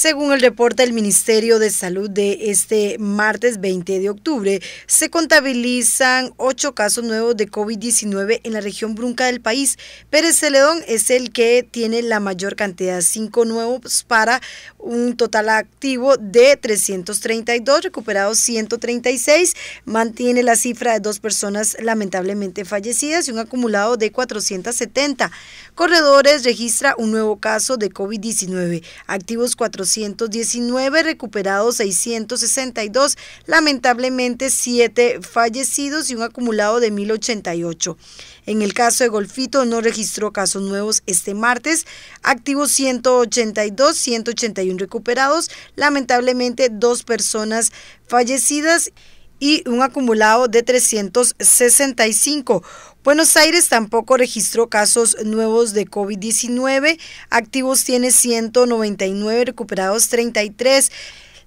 Según el reporte del Ministerio de Salud de este martes 20 de octubre, se contabilizan ocho casos nuevos de COVID-19 en la región brunca del país. Pérez Celedón es el que tiene la mayor cantidad, cinco nuevos para un total activo de 332, recuperados 136, mantiene la cifra de dos personas lamentablemente fallecidas y un acumulado de 470. Corredores registra un nuevo caso de COVID-19, activos 400 119 recuperados 662, lamentablemente 7 fallecidos y un acumulado de 1088. En el caso de Golfito no registró casos nuevos este martes, activos 182, 181 recuperados, lamentablemente dos personas fallecidas y un acumulado de 365. Buenos Aires tampoco registró casos nuevos de COVID-19, activos tiene 199, recuperados 33.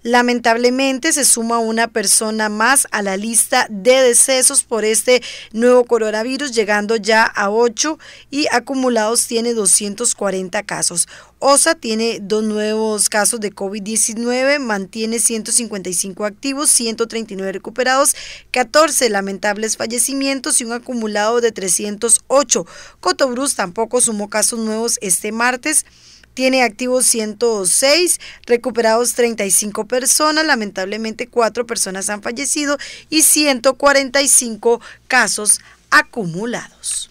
Lamentablemente se suma una persona más a la lista de decesos por este nuevo coronavirus, llegando ya a 8 y acumulados tiene 240 casos. OSA tiene dos nuevos casos de COVID-19, mantiene 155 activos, 139 recuperados, 14 lamentables fallecimientos y un acumulado de 308. Cotobruz tampoco sumó casos nuevos este martes. Tiene activos 106, recuperados 35 personas, lamentablemente 4 personas han fallecido y 145 casos acumulados.